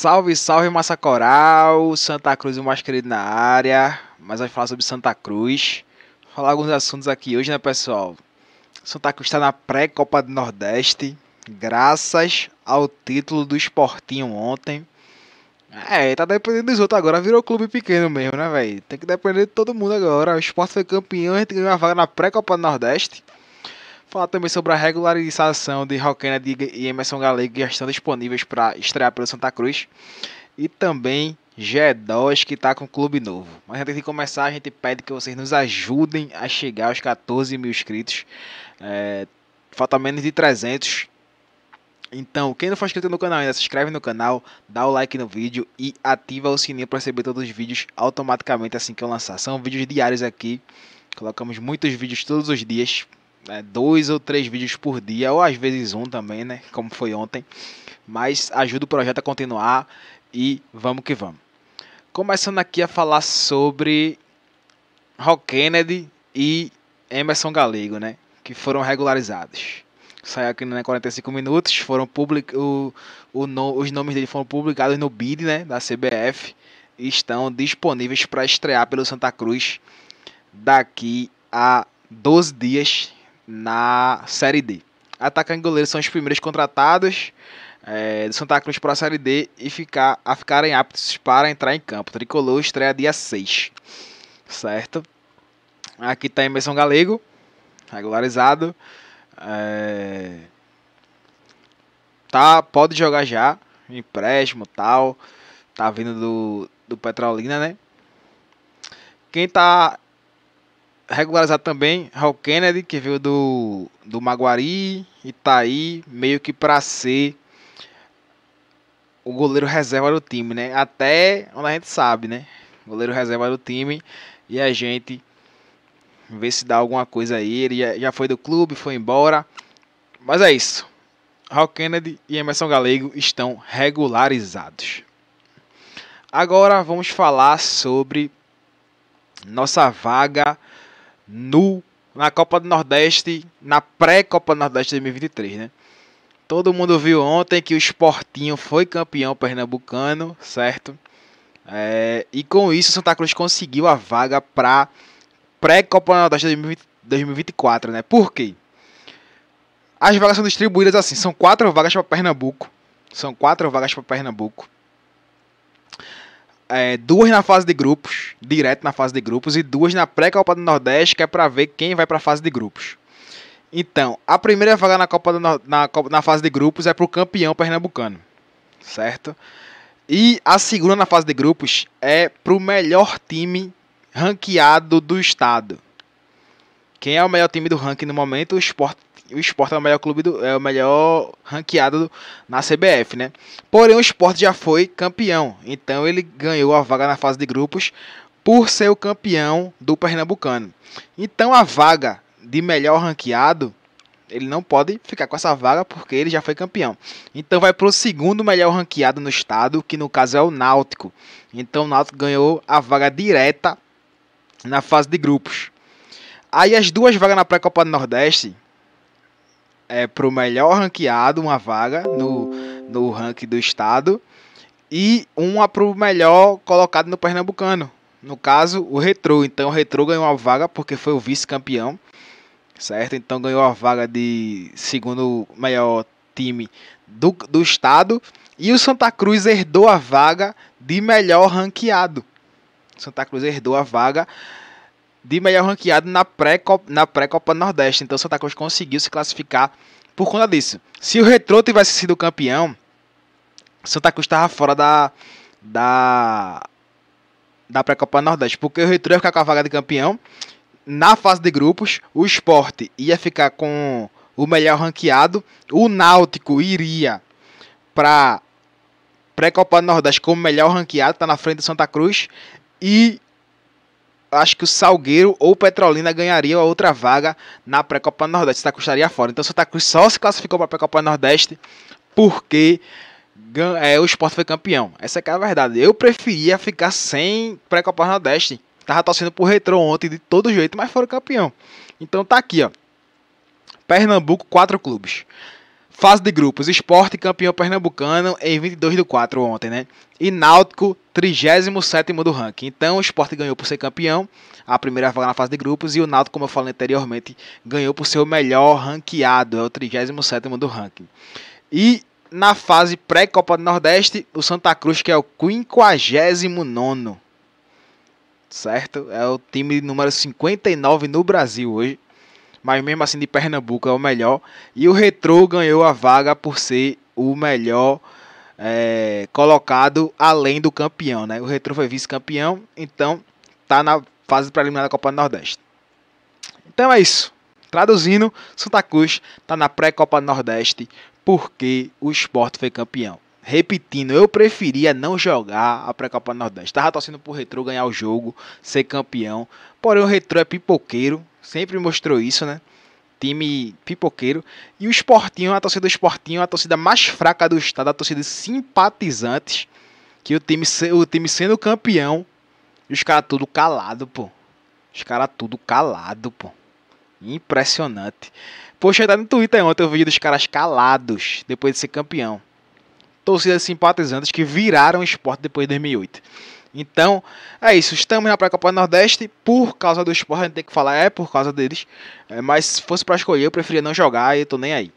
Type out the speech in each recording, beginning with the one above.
Salve, salve massa coral, Santa Cruz o mais querido na área. Mas vai falar sobre Santa Cruz. Vou falar alguns assuntos aqui hoje, né, pessoal? Santa Cruz está na pré-Copa do Nordeste, graças ao título do Esportinho ontem. É, tá dependendo dos outros agora, virou clube pequeno mesmo, né, velho? Tem que depender de todo mundo agora. O Esporte foi campeão, a gente ganhou uma vaga na pré-Copa do Nordeste. Falar também sobre a regularização de Roquena e Emerson Galego que já estão disponíveis para estrear pelo Santa Cruz. E também G2 que está com o clube novo. Mas antes de começar, a gente pede que vocês nos ajudem a chegar aos 14 mil inscritos. É, falta menos de 300. Então, quem não for inscrito no canal ainda, se inscreve no canal, dá o like no vídeo e ativa o sininho para receber todos os vídeos automaticamente assim que eu lançar. São vídeos diários aqui, colocamos muitos vídeos todos os dias né, dois ou três vídeos por dia, ou às vezes um também, né? Como foi ontem. Mas ajuda o projeto a continuar e vamos que vamos. Começando aqui a falar sobre Rock Kennedy e Emerson Galego, né? Que foram regularizados. Saiu aqui né, 45 minutos, foram public... o, o no... os nomes dele foram publicados no BID, né? Da CBF. E estão disponíveis para estrear pelo Santa Cruz daqui a 12 dias, na Série D. Atacante e goleiro são os primeiros contratados é, do Santa Cruz para a Série D e ficar, a ficarem aptos para entrar em campo. Tricolor estreia dia 6, certo? Aqui está Emerson Galego, regularizado. É, tá, pode jogar já, empréstimo tal. Tá vindo do, do Petrolina, né? Quem tá regularizar também Hal Kennedy, que veio do, do Maguari e tá aí meio que para ser o goleiro reserva do time, né? Até onde a gente sabe, né? Goleiro reserva do time e a gente vê se dá alguma coisa aí. Ele já foi do clube, foi embora. Mas é isso. Hal Kennedy e Emerson Galego estão regularizados. Agora vamos falar sobre nossa vaga nu na Copa do Nordeste, na pré-Copa do Nordeste 2023, né? Todo mundo viu ontem que o Sportinho foi campeão pernambucano, certo? É, e com isso, Santa Cruz conseguiu a vaga para pré-Copa do Nordeste 2024, né? Por quê? As vagas são distribuídas assim, são quatro vagas para Pernambuco, são quatro vagas para Pernambuco, é, duas na fase de grupos, direto na fase de grupos, e duas na pré-Copa do Nordeste, que é para ver quem vai para a fase de grupos. Então, a primeira vaga na, Copa do na, na fase de grupos é para o campeão pernambucano, certo? E a segunda na fase de grupos é para o melhor time ranqueado do estado. Quem é o melhor time do ranking no momento? O Sport o Sport é o melhor clube do, é o melhor ranqueado na CBF, né? Porém o Sport já foi campeão, então ele ganhou a vaga na fase de grupos por ser o campeão do Pernambucano. Então a vaga de melhor ranqueado ele não pode ficar com essa vaga porque ele já foi campeão. Então vai para o segundo melhor ranqueado no estado, que no caso é o Náutico. Então o Náutico ganhou a vaga direta na fase de grupos. Aí as duas vagas na pré-copa do Nordeste é, pro melhor ranqueado, uma vaga no, no ranking do estado, e uma pro melhor colocado no Pernambucano. No caso, o Retro. Então o Retro ganhou uma vaga porque foi o vice-campeão. Certo? Então ganhou a vaga de segundo melhor time do, do estado. E o Santa Cruz herdou a vaga de melhor ranqueado. Santa Cruz herdou a vaga de melhor ranqueado na pré-Copa pré, Nordeste. Então Santa Cruz conseguiu se classificar por conta disso. Se o Retro tivesse sido campeão, Santa Cruz estava fora da da da pré-Copa Nordeste, porque o Retro ia ficar com a vaga de campeão. Na fase de grupos, o Sport ia ficar com o melhor ranqueado, o Náutico iria para pré-Copa Nordeste como melhor ranqueado, está na frente do Santa Cruz e acho que o Salgueiro ou Petrolina ganhariam a outra vaga na Pré-Copa Nordeste. Santa Cruz estaria fora. Então, Santa Cruz só se classificou para a Pré-Copa Nordeste porque é, o esporte foi campeão. Essa é, é a verdade. Eu preferia ficar sem pré-copa Nordeste. Tava torcendo pro Retro ontem de todo jeito, mas foram campeão. Então tá aqui, ó. Pernambuco, quatro clubes. Fase de grupos, Esporte campeão pernambucano em 22 do 4 ontem, né? E Náutico, 37 do ranking. Então o Esporte ganhou por ser campeão, a primeira vaga na fase de grupos, e o Náutico, como eu falei anteriormente, ganhou por ser o melhor ranqueado, é o 37 do ranking. E na fase pré-Copa do Nordeste, o Santa Cruz, que é o 59 certo? É o time número 59 no Brasil hoje mas mesmo assim de Pernambuco é o melhor. E o Retro ganhou a vaga por ser o melhor é, colocado além do campeão, né? O Retro foi vice-campeão, então tá na fase preliminar da Copa do Nordeste. Então é isso. Traduzindo, Santa Cruz tá na pré-Copa do Nordeste porque o esporte foi campeão. Repetindo, eu preferia não jogar a pré-Copa do Nordeste. Estava torcendo o Retro ganhar o jogo, ser campeão. Porém, o Retro é pipoqueiro, sempre mostrou isso, né? Time pipoqueiro. E o Esportinho, a torcida do Esportinho, a torcida mais fraca do estado, a torcida de simpatizantes. Que o time, o time sendo campeão, e os caras tudo calado, pô. Os caras tudo calado, pô. Impressionante. Poxa, tá no Twitter ontem o vídeo dos caras calados depois de ser campeão. Torcida simpatizantes que viraram esporte depois de 2008. Então, é isso. Estamos na pré-copa Nordeste por causa do esporte, a gente tem que falar, é por causa deles. É, mas se fosse para escolher, eu preferia não jogar e tô nem aí.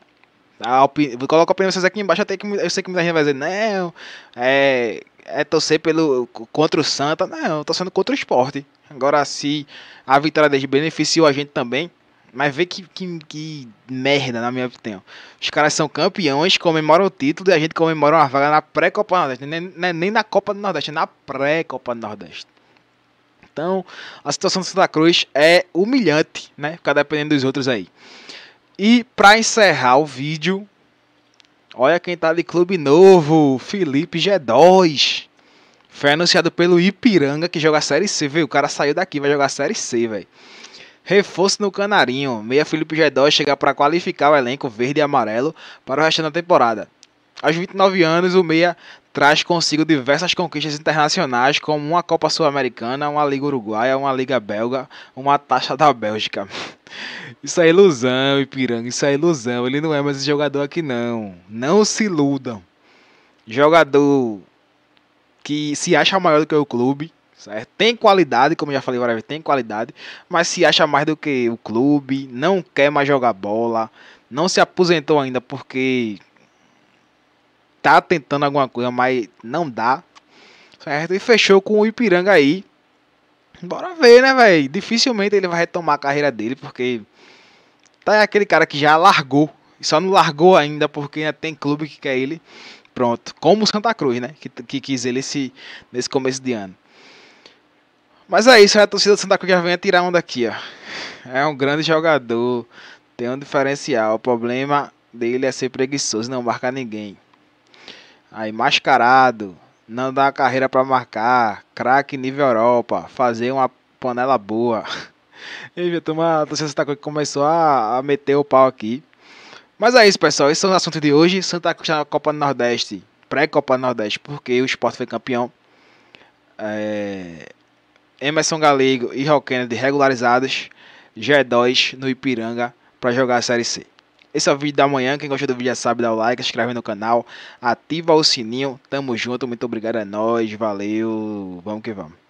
A opini... Coloca a opinião vocês aqui embaixo, até que eu sei que muita gente vai dizer, não, é, é torcer pelo, contra o Santa. Não, eu tô sendo contra o esporte. Agora, se a vitória deles beneficiou a gente também, mas vê que, que, que, merda, na minha opinião. Os caras são campeões, comemoram o título e a gente comemora uma vaga na pré-Copa do Nordeste. Nem, nem na Copa do Nordeste, é na pré-Copa do Nordeste. Então, a situação do Santa Cruz é humilhante, né? Ficar dependendo dos outros aí. E para encerrar o vídeo, olha quem tá de clube novo, Felipe G2. Foi anunciado pelo Ipiranga que joga a Série C, velho. O cara saiu daqui, vai jogar a Série C, velho. Reforço no Canarinho. Meia Felipe Gedó chega para qualificar o elenco verde e amarelo para o resto da temporada. Aos 29 anos, o meia traz consigo diversas conquistas internacionais, como uma Copa Sul-Americana, uma Liga Uruguaia, uma Liga Belga, uma Taça da Bélgica. Isso é ilusão, Ipiranga, isso é ilusão. Ele não é mais esse jogador aqui, não. Não se iludam. Jogador que se acha maior do que o clube, Certo? Tem qualidade, como já falei várias vezes, tem qualidade, mas se acha mais do que o clube, não quer mais jogar bola, não se aposentou ainda porque tá tentando alguma coisa, mas não dá, certo? E fechou com o Ipiranga aí. Bora ver, né, velho? Dificilmente ele vai retomar a carreira dele, porque tá aquele cara que já largou, e só não largou ainda porque ainda tem clube que quer ele. Pronto, como o Santa Cruz, né? Que, que quis ele esse, nesse começo de ano. Mas é isso, a torcida do Santa Cruz já vem tirar um daqui, ó. É um grande jogador, tem um diferencial. O problema dele é ser preguiçoso, não marcar ninguém. Aí mascarado, não dá carreira para marcar, craque nível Europa, fazer uma panela boa. E viu, a torcida do Santa Cruz começou a, a meter o pau aqui. Mas é isso, pessoal. Esse é o assunto de hoje. Santa Cruz tá na Copa do Nordeste, pré-Copa do Nordeste, porque o esporte foi campeão. É... Emerson Galego e Raul Kennedy regularizados, G2 no Ipiranga para jogar a Série C. Esse é o vídeo da manhã. Quem gostou do vídeo já sabe, dá o like, inscreve no canal, ativa o sininho. Tamo junto, muito obrigado, a é nós. valeu, vamos que vamos.